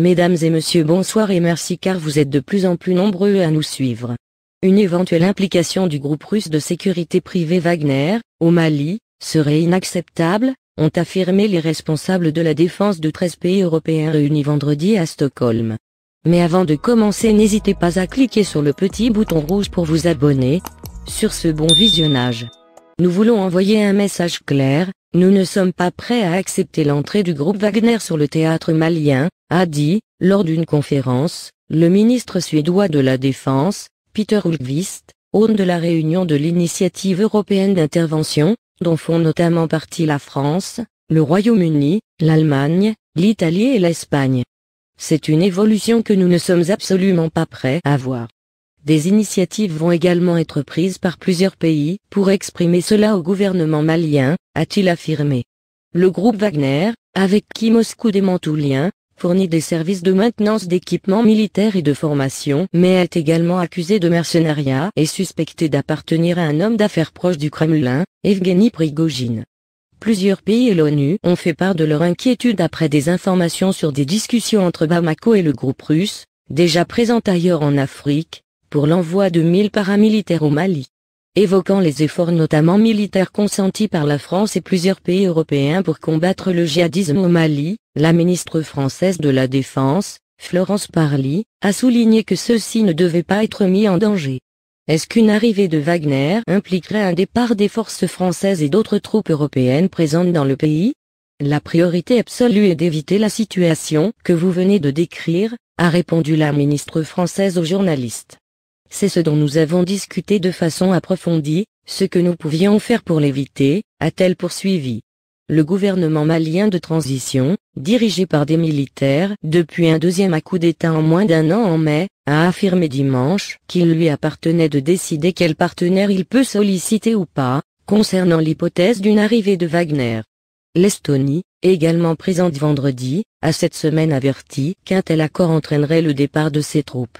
Mesdames et messieurs bonsoir et merci car vous êtes de plus en plus nombreux à nous suivre. Une éventuelle implication du groupe russe de sécurité privée Wagner, au Mali, serait inacceptable, ont affirmé les responsables de la défense de 13 pays européens réunis vendredi à Stockholm. Mais avant de commencer n'hésitez pas à cliquer sur le petit bouton rouge pour vous abonner. Sur ce bon visionnage. Nous voulons envoyer un message clair, nous ne sommes pas prêts à accepter l'entrée du groupe Wagner sur le théâtre malien, a dit, lors d'une conférence, le ministre suédois de la Défense, Peter Hulkvist, haune de la réunion de l'initiative européenne d'intervention, dont font notamment partie la France, le Royaume-Uni, l'Allemagne, l'Italie et l'Espagne. C'est une évolution que nous ne sommes absolument pas prêts à voir. Des initiatives vont également être prises par plusieurs pays pour exprimer cela au gouvernement malien, a-t-il affirmé. Le groupe Wagner, avec qui Moscou dément tout lien, fournit des services de maintenance d'équipements militaires et de formation, mais est également accusé de mercenariat et suspecté d'appartenir à un homme d'affaires proche du Kremlin, Evgeny Prigogine. Plusieurs pays et l'ONU ont fait part de leur inquiétude après des informations sur des discussions entre Bamako et le groupe russe, déjà présent ailleurs en Afrique, pour l'envoi de mille paramilitaires au Mali. Évoquant les efforts notamment militaires consentis par la France et plusieurs pays européens pour combattre le djihadisme au Mali, la ministre française de la Défense, Florence Parly, a souligné que ceux-ci ne devaient pas être mis en danger. Est-ce qu'une arrivée de Wagner impliquerait un départ des forces françaises et d'autres troupes européennes présentes dans le pays La priorité absolue est d'éviter la situation que vous venez de décrire, a répondu la ministre française aux journalistes c'est ce dont nous avons discuté de façon approfondie, ce que nous pouvions faire pour l'éviter, a-t-elle poursuivi. Le gouvernement malien de transition, dirigé par des militaires depuis un deuxième à coup d'État en moins d'un an en mai, a affirmé dimanche qu'il lui appartenait de décider quel partenaire il peut solliciter ou pas, concernant l'hypothèse d'une arrivée de Wagner. L'Estonie, également présente vendredi, a cette semaine averti qu'un tel accord entraînerait le départ de ses troupes.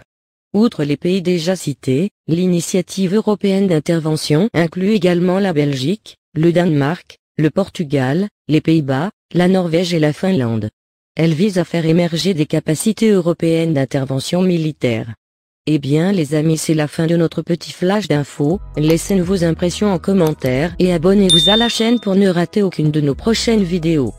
Outre les pays déjà cités, l'initiative européenne d'intervention inclut également la Belgique, le Danemark, le Portugal, les Pays-Bas, la Norvège et la Finlande. Elle vise à faire émerger des capacités européennes d'intervention militaire. Eh bien les amis c'est la fin de notre petit flash d'infos, laissez-nous vos impressions en commentaire et abonnez-vous à la chaîne pour ne rater aucune de nos prochaines vidéos.